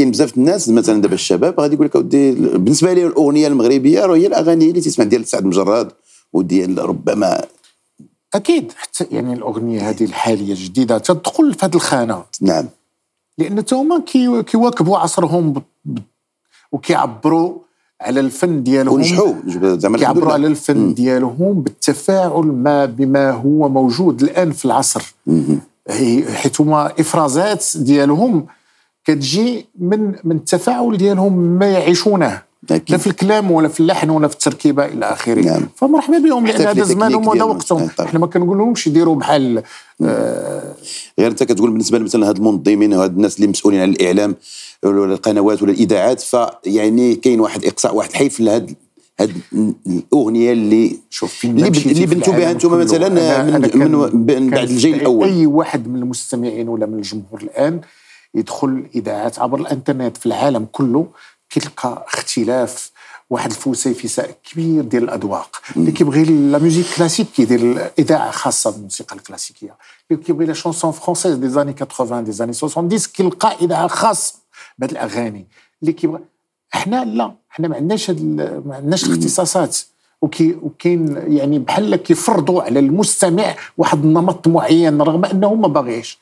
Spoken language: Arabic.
كاين بزاف الناس مثلا دابا الشباب غادي يقول لك اودي بالنسبه لي الاغنيه المغربيه راه هي الاغاني اللي تسمع ديال سعد مجرد وديال ربما اكيد حتى يعني الاغنيه هذه الحاليه الجديده تدخل في هذه الخانه نعم لان هما كيواكبوا عصرهم وكيعبروا على الفن ديالهم ونجحوا كيعبروا على الفن مم. ديالهم بالتفاعل ما بما هو موجود الان في العصر حيت حيث هما افرازات ديالهم كتجي من من التفاعل ديالهم ما يعيشونه لا في الكلام ولا في اللحن ولا في التركيبه الى اخره نعم. فمرحبا بهم لان يعني هذا زمانهم وهذا وقتهم آه، احنا ما كنقولهمش يديروا بحال آه غير انت كتقول بالنسبه مثلا هاد المنظمين وهاد الناس اللي مسؤولين على الاعلام ولا القنوات ولا الاذاعات فيعني كاين واحد اقصاء واحد حيف لهاد هاد الاغنيه اللي شوف اللي, بد... اللي بنتوا بها انتم مثلا أنا من, أنا من, من بعد الجيل الاول اي واحد من المستمعين ولا من الجمهور الان يدخل اذاعات عبر الانترنت في العالم كله كتلقى اختلاف واحد الفسيفساء كبير ديال الاذواق اللي كيبغي لا ميوزيك كلاسيك كيدير اذاعه خاصه بالموسيقى الكلاسيكيه اللي كيبغي لا شونسون فرونسيز دي زاني 80 دي زاني 70 كيلقى اذاعه خاصه بهاد الاغاني اللي كيبغى حنا لا حنا ما عندناش هاد ما عندناش الاختصاصات وكي وكاين يعني بحال كيفرضوا على المستمع واحد النمط معين رغم انه ما باغيش